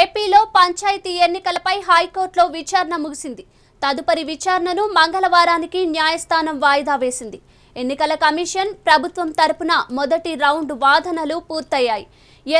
ఏపీలో పంచాయతీ ఎన్నికలపై హైకోర్టులో విచారణ ముగిసింది తదుపరి విచారణను మంగళవారానికి న్యాయస్థానం వాయిదా వేసింది ఎన్నికల కమిషన్ ప్రభుత్వం తరపున మొదటి రౌండ్ వాదనలు పూర్తయ్యాయి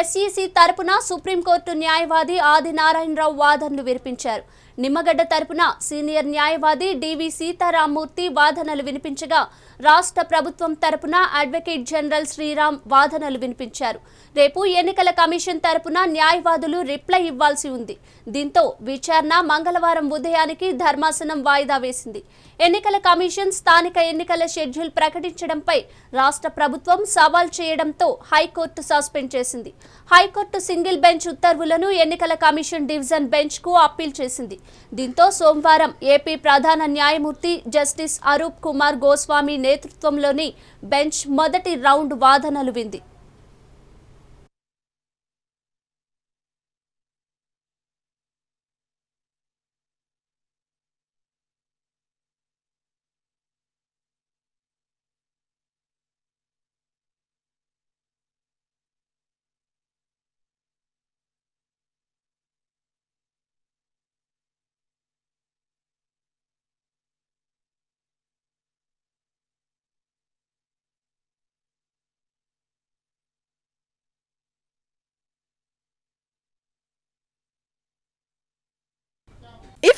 ఎస్ఈసీ తరపున సుప్రీంకోర్టు న్యాయవాది ఆదినారాయణరావు వాదనలు వినిపించారు నిమ్మగడ్డ తరపున సీనియర్ న్యాయవాది డివి సీతారామూర్తి వాదనలు వినిపించగా రాష్ట్ర ప్రభుత్వం తరపున అడ్వకేట్ జనరల్ శ్రీరామ్ వాదనలు వినిపించారు రేపు ఎన్నికల కమిషన్ తరపున న్యాయవాదులు రిప్లై ఇవ్వాల్సి ఉంది దీంతో విచారణ మంగళవారం ఉదయానికి ధర్మాసనం వాయిదా వేసింది ఎన్నికల కమిషన్ స్థానిక ఎన్నికల షెడ్యూల్ ప్రకటించడంపై రాష్ట్ర ప్రభుత్వం సవాల్ చేయడంతో హైకోర్టు సస్పెండ్ చేసింది హైకోర్టు సింగిల్ బెంచ్ ఉత్తర్వులను ఎన్నికల కమిషన్ డివిజన్ బెంచ్కు అప్పీల్ చేసింది దీంతో సోమవారం ఏపీ ప్రధాన న్యాయమూర్తి జస్టిస్ అరూప్ కుమార్ గోస్వామి నేతృత్వంలోని బెంచ్ మొదటి రౌండ్ వాదనలు వింది